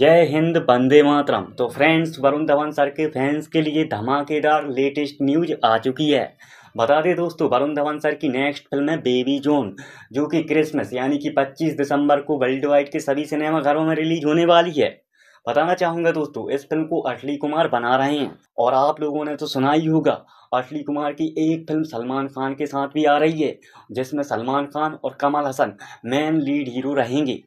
जय हिंद बंदे मातरम तो फ्रेंड्स वरुण धवन सर के फैंस के लिए धमाकेदार लेटेस्ट न्यूज आ चुकी है बता दें दोस्तों वरुण धवन सर की नेक्स्ट फिल्म है बेबी जोन जो कि क्रिसमस यानी कि 25 दिसंबर को वर्ल्ड वाइड के सभी सिनेमा घरों में रिलीज होने वाली है बताना चाहूँगा दोस्तों इस फिल्म को अटली कुमार बना रहे हैं और आप लोगों ने तो सुना ही होगा अटली कुमार की एक फिल्म सलमान खान के साथ भी आ रही है जिसमें सलमान खान और Kamal Haasan main lead hero रहेंगे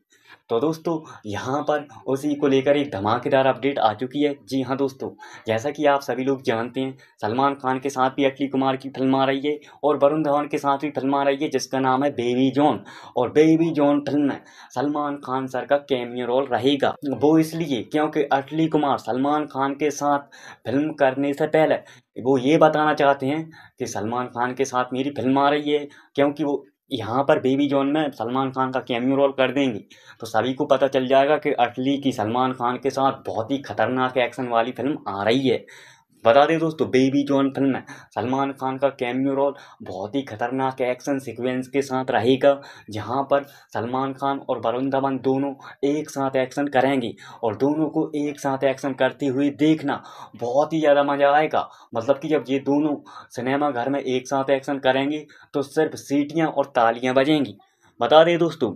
तो दोस्तों यहाँ पर उसी को लेकर एक धमाकेदार अपडेट आ चुकी है जी हाँ दोस्तों जैसा कि आप सभी लोग जानते हैं सलमान खान के साथ भी अक्षय कुमार की फिल्म आ रही है और वरुण धवन के साथ भी फिल्म आ रही है जिसका नाम है बेबी जॉन और बेबी जॉन फिल्म में सलमान खान सर का कैमियो रोल रहेगा वो इसलिए क्योंकि अक्षय कुमार सलमान खान के साथ फिल्म करने से पहले वो ये बताना चाहते हैं कि सलमान खान के साथ मेरी फिल्म आ रही है क्योंकि वो यहाँ पर बेबी जॉन में सलमान खान का कैमियो रोल कर देंगी तो सभी को पता चल जाएगा कि असली की सलमान खान के साथ बहुत ही खतरनाक एक्शन वाली फिल्म आ रही है बता दें दोस्तों बेबी जॉन फिल्म में सलमान खान का कैमियो रोल बहुत ही खतरनाक एक्शन सीक्वेंस के साथ रहेगा जहां पर सलमान खान और वरुण धवन दोनों एक साथ एक्शन करेंगे और दोनों को एक साथ एक्शन करती हुई देखना बहुत ही ज़्यादा मज़ा आएगा मतलब कि जब ये दोनों सिनेमा घर में एक साथ एक्शन करेंगे तो सिर्फ सीटियाँ और तालियाँ बजेंगी बता दें दोस्तों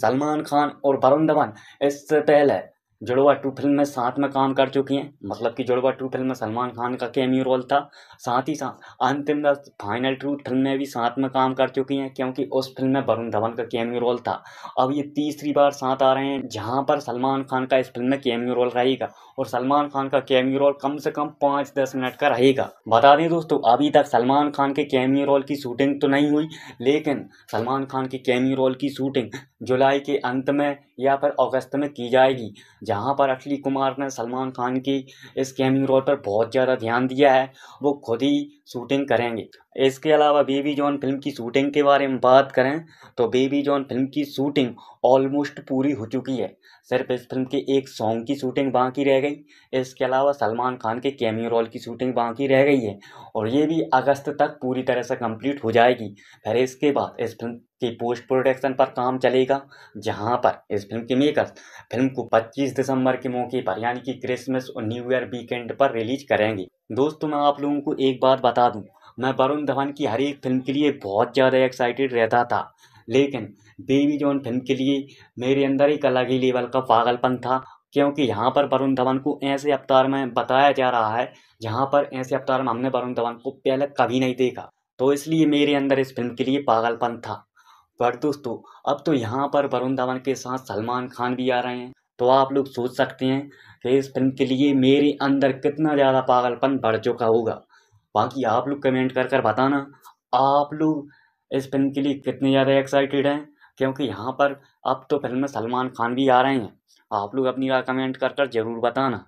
सलमान खान और वरुण धवन इससे पहले जुड़वा टू फिल्म में साथ में काम कर चुकी हैं मतलब कि जुड़वा टू फिल्म में सलमान खान का कैमियो रोल था साथ ही साथ अंतिम द फाइनल टू फिल्म में भी साथ में काम कर चुकी हैं क्योंकि उस फिल्म में वरुण धवन का कैमियो रोल था अब ये तीसरी बार साथ आ रहे हैं जहाँ पर सलमान खान का इस फिल्म में कैमियो रोल रहेगा और सलमान खान का कैमियो रोल कम से कम पाँच दस मिनट का रहेगा बता दें दोस्तों अभी तक सलमान खान के कैमियो रोल की शूटिंग तो नहीं हुई लेकिन सलमान खान के कैमियो रोल की शूटिंग जुलाई के अंत में या फिर अगस्त में की जाएगी जहाँ पर अक्षय कुमार ने सलमान खान की इस कैमिंग रोल पर बहुत ज़्यादा ध्यान दिया है वो खुद ही शूटिंग करेंगे इसके अलावा बेबी जॉन फिल्म की शूटिंग के बारे में बात करें तो बेबी जॉन फिल्म की शूटिंग ऑलमोस्ट पूरी हो चुकी है सिर्फ इस फिल्म के एक सॉन्ग की शूटिंग बाकी रह गई इसके अलावा सलमान खान के कैमियो रोल की शूटिंग बाकी रह गई है और ये भी अगस्त तक पूरी तरह से कंप्लीट हो जाएगी फिर इसके बाद इस फिल्म कि पोस्ट प्रोडक्शन पर काम चलेगा जहां पर इस फिल्म के मेकर्स फिल्म को 25 दिसंबर के मौके पर यानी कि क्रिसमस और न्यू ईयर वीकेंड पर रिलीज करेंगे दोस्तों मैं आप लोगों को एक बात बता दूं मैं वरुण धवन की हर एक फिल्म के लिए बहुत ज़्यादा एक्साइटेड रहता था लेकिन बेबी जॉन फिल्म के लिए मेरे अंदर एक अलग ही लेवल का पागलपन था क्योंकि यहाँ पर वरुण धवन को ऐसे अवतार में बताया जा रहा है जहाँ पर ऐसे अवतार में हमने वरुण धवन को पहले कभी नहीं देखा तो इसलिए मेरे अंदर इस फिल्म के लिए पागलपन था पर दोस्तों अब तो यहाँ पर वरुण धवन के साथ सलमान खान भी आ रहे हैं तो आप लोग सोच सकते हैं कि इस फिल्म के लिए मेरे अंदर कितना ज़्यादा पागलपन बढ़ चुका होगा बाकी आप लोग कमेंट कर कर बताना आप लोग इस फिल्म के लिए कितने ज़्यादा एक्साइटेड हैं क्योंकि यहाँ पर अब तो फिल्म में सलमान खान भी आ रहे हैं आप लोग अपनी राय कमेंट कर कर ज़रूर बताना